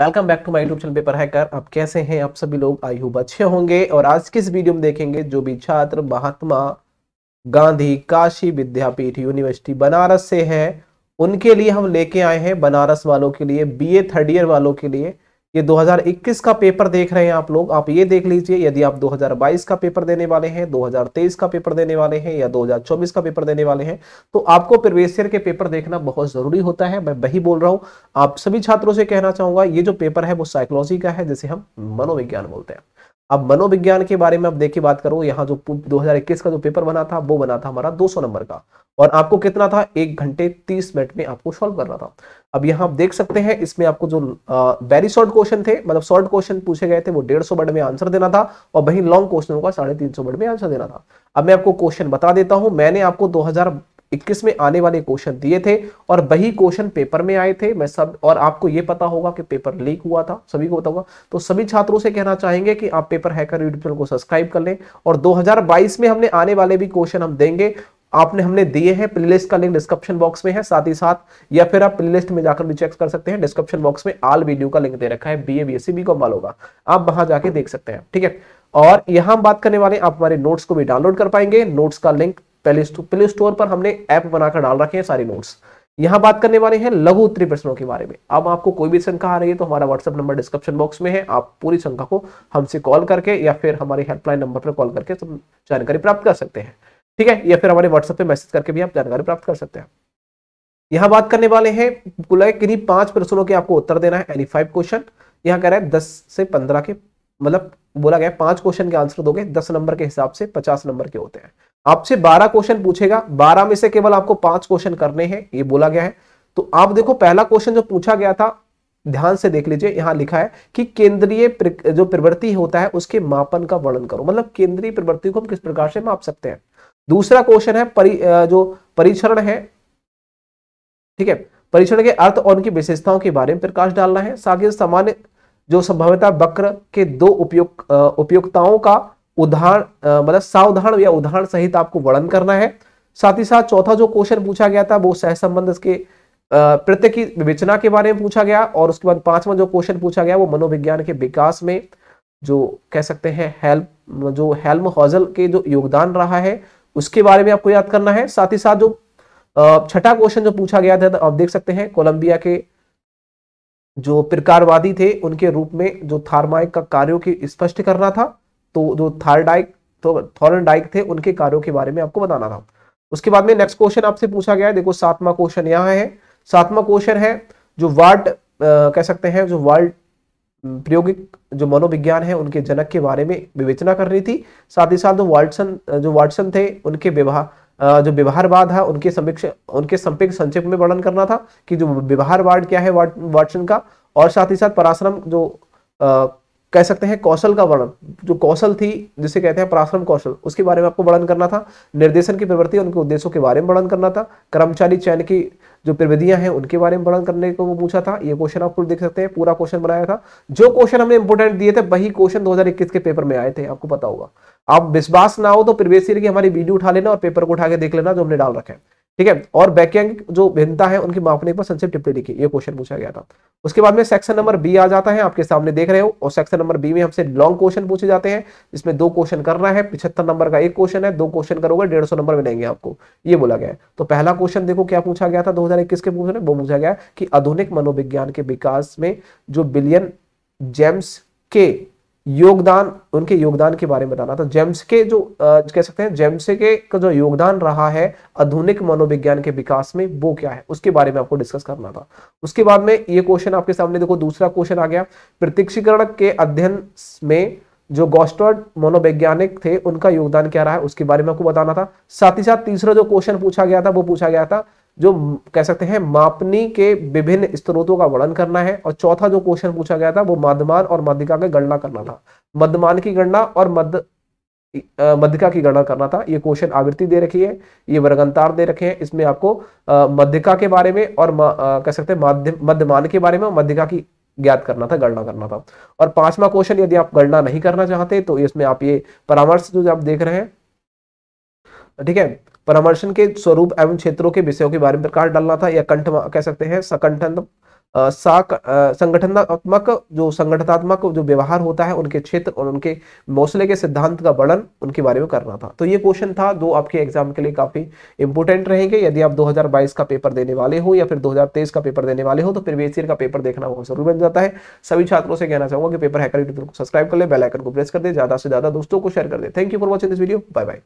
welcome back to my YouTube channel paper hacker आप कैसे हैं आप सभी लोग आई हूँ अच्छे होंगे और आज के इस वीडियो में देखेंगे जो भी छात्र महात्मा गांधी काशी विद्यापीठ यूनिवर्सिटी बनारस से है उनके लिए हम लेके आए हैं बनारस वालों के लिए बीए थर्ड ईयर वालों के लिए ये 2021 का पेपर देख रहे हैं आप लोग आप ये देख लीजिए यदि आप 2022 का पेपर देने वाले हैं 2023 का पेपर देने वाले हैं या 2024 का पेपर देने वाले हैं तो आपको प्रवेशियर के पेपर देखना बहुत जरूरी होता है मैं वही बोल रहा हूं आप सभी छात्रों से कहना चाहूंगा ये जो पेपर है वो साइकोलॉजी का है जिसे हम मनोविज्ञान बोलते हैं अब मनोविज्ञान के बारे में अब देखिए बात करो यहाँ जो 2021 का जो पेपर बना था वो बना था हमारा 200 नंबर का और आपको कितना था एक घंटे 30 मिनट में आपको सॉल्व करना था अब यहाँ आप देख सकते हैं इसमें आपको जो वेरी शॉर्ट क्वेश्चन थे मतलब शॉर्ट क्वेश्चन पूछे गए थे वो डेढ़ सौ बर्ड में आंसर देना था और वहीं लॉन्ग क्वेश्चनों का साढ़े तीन सौ बर्ड में आंसर देना था अब मैं आपको क्वेश्चन बता देता हूँ मैंने आपको दो हजार 2021 में आने वाले क्वेश्चन दिए थे और वही क्वेश्चन पेपर में आए थे मैं सब और आपको ये पता होगा कि पेपर लीक हुआ था सभी को पता होगा तो सभी छात्रों से कहना चाहेंगे कि आप पेपर हैकर यूट्यूब चैनल को सब्सक्राइब कर लें और 2022 में हमने आने वाले भी क्वेश्चन हम देंगे आपने हमने दिए हैं प्लेलिस्ट का लिंक डिस्क्रिप्शन बॉक्स में है साथ ही साथ या फिर आप प्लेलिस्ट में जाकर भी चेक कर सकते हैं डिस्क्रिप्शन बॉक्स में आल वीडियो का लिंक दे रखा है बी एस सी बी वालों होगा आप वहां जाके देख सकते हैं ठीक है और यहां बात करने वाले आप हमारे नोट्स को भी डाउनलोड कर पाएंगे नोट्स का link play store play store पर हमने ऐप बनाकर डाल रखे हैं सारे नोट्स यहां बात करने वाले हैं लघु उत्तरी प्रश्नों के बारे में अब आपको कोई भी शंका आ रही है तो हमारा व्हाट्सएप नंबर डिस्क्रिप्शन बॉक्स में है आप पूरी शंका को हमसे कॉल करके या फिर हमारे हेल्पलाइन नंबर पर कॉल करके सब जानकारी प्राप्त कर सकते हैं ठीक है या फिर हमारे व्हाट्सएप पे मैसेज करके भी आप जानकारी प्राप्त कर सकते हैं यहाँ बात करने वाले हैं किन्हीं पांच प्रश्नों के आपको उत्तर देना है एनी फाइव क्वेश्चन यहाँ कह रहे हैं दस से पंद्रह के मतलब बोला गया पांच क्वेश्चन के आंसर दोगे दस नंबर के हिसाब से पचास नंबर के होते हैं आपसे बारह क्वेश्चन पूछेगा बारह में से केवल आपको पांच क्वेश्चन करने हैं ये बोला गया है तो आप देखो पहला क्वेश्चन जो पूछा गया था ध्यान से देख लीजिए यहां लिखा है कि केंद्रीय जो प्रवृत्ति होता है उसके मापन का वर्णन करो मतलब केंद्रीय प्रवृत्ति को हम किस प्रकार से माप सकते हैं दूसरा क्वेश्चन है परि, जो परीक्षण है ठीक है परीक्षण के अर्थ और उनकी विशेषताओं के बारे में प्रकाश डालना है साथ ही सामान्य जो संभाव्यता वक्र के दो उपयोग उपयोगताओं का उदाहरण मतलब सावधान या उदाहरण सहित आपको वर्णन करना है साथ ही साथ चौथा जो क्वेश्चन पूछा गया था वो सहसंबंध के प्रत्यय की विवेचना के बारे में पूछा गया और उसके बाद पांचवा जो क्वेश्चन पूछा गया वो मनोविज्ञान के विकास में जो कह सकते हैं हेल्प जो हेल्म हॉजल के जो योगदान रहा है उसके बारे में आपको याद करना है साथ ही साथ जो छठा क्वेश्चन जो पूछा गया था आप देख सकते हैं कोलंबिया के जो प्रकारवादी थे उनके रूप में जो थार्माइक का कार्यों की स्पष्ट करना था तो जो थार्डाइक तो थॉरन डाइक थे उनके कार्यों के बारे में आपको बताना था उसके बाद में नेक्स्ट क्वेश्चन आपसे पूछा गया है देखो सातवा क्वेश्चन यहाँ है सातवा क्वेश्चन है जो वार्ड कह सकते हैं जो वर्ल्ड प्रयोगिक जो मनोविज्ञान है उनके जनक के बारे में विवेचना कर रही थी साथ ही साथ जो वाल्टसन जो वाल्टसन थे उनके विवाह जो व्यवहारवाद है उनके समीक्ष उनके संपिक संक्षिप्त में वर्णन करना था कि जो व्यवहारवाद क्या है वाटसन का और साथ ही साथ पराश्रम जो कह सकते हैं कौशल का वर्णन जो कौशल थी जिसे कहते हैं पराश्रम कौशल उसके बारे में आपको वर्णन करना था निर्देशन की प्रवृत्ति उनके उद्देश्यों के बारे में वर्णन करना था कर्मचारी चयन की जो प्रविधियां हैं उनके बारे में वर्णन करने को पूछा था ये क्वेश्चन आप खुद देख सकते हैं पूरा क्वेश्चन बनाया था जो क्वेश्चन हमने इंपोर्टेंट दिए थे वही क्वेश्चन दो के पेपर में आए थे आपको पता होगा आप विश्वास ना हो तो प्रिवेश हमारी वीडियो उठा लेना और पेपर को उठा के देख लेना जो हमने डाल रखे हैं ठीक है और बैकियांग जो भिन्नता है उनकी मापने पर संक्षिप्त टिप्पणी लिखी ये क्वेश्चन पूछा गया था उसके बाद में सेक्शन नंबर बी आ जाता है आपके सामने देख रहे हो और सेक्शन नंबर बी में हमसे लॉन्ग क्वेश्चन पूछे जाते हैं इसमें दो क्वेश्चन करना है पिछहत्तर नंबर का एक क्वेश्चन है दो क्वेश्चन करोगे डेढ़ सौ नंबर मिलेंगे आपको ये बोला गया है तो पहला क्वेश्चन देखो क्या पूछा गया था दो हजार इक्कीस के पूछने वो पूछा गया कि आधुनिक मनोविज्ञान के विकास में जो बिलियन जेम्स के योगदान उनके योगदान के बारे में बताना था तो जेम्स के जो आ, कह सकते हैं जेम्स के का जो योगदान रहा है आधुनिक मनोविज्ञान के विकास में वो क्या है उसके बारे में आपको डिस्कस करना था उसके बाद में ये क्वेश्चन आपके सामने देखो दूसरा क्वेश्चन आ गया प्रतीक्षीकरण के अध्ययन में जो गोस्टर्ड मनोवैज्ञानिक थे उनका योगदान क्या रहा है उसके बारे में आपको बताना था साथ ही साथ तीसरा जो क्वेश्चन पूछा गया था वो पूछा गया था जो कह सकते हैं मापनी के विभिन्न स्त्रोतों का वर्णन करना है और चौथा जो क्वेश्चन पूछा गया था वो मध्यमान और मध्यिका की गणना करना था मध्यमान की गणना और मध्य मध्यिका की गणना करना था ये क्वेश्चन आवृत्ति दे रखी है ये वर्गंतार दे रखे हैं इसमें आपको मध्यिका के बारे में और कह सकते हैं मध्यमान के बारे में और मध्यिका की ज्ञात करना था गणना करना था और पांचवा क्वेश्चन यदि आप गणना नहीं करना चाहते तो इसमें आप ये परामर्श जो आप देख रहे हैं ठीक है परामर्शन के स्वरूप एवं क्षेत्रों के विषयों के बारे में प्रकाश डालना था या कंठ कह सकते हैं सकंठन संगठनात्मक जो संगठनात्मक जो व्यवहार होता है उनके क्षेत्र और उनके मौसले के सिद्धांत का वर्णन उनके बारे में करना था तो ये क्वेश्चन था जो आपके एग्जाम के लिए काफी इंपोर्टेंट रहेंगे यदि आप 2022 का पेपर देने वाले हो या फिर 2023 का पेपर देने वाले हो तो फिर ईयर का पेपर देखना बहुत जरूर बन जाता है सभी छात्रों से कहना चाहूंगा कि पेपर हैकर यूट्यूब को सब्सक्राइब कर ले बेलाइकन को प्रेस कर दे ज्यादा से ज्यादा दोस्तों को शेयर कर दे thank you for watching this video bye bye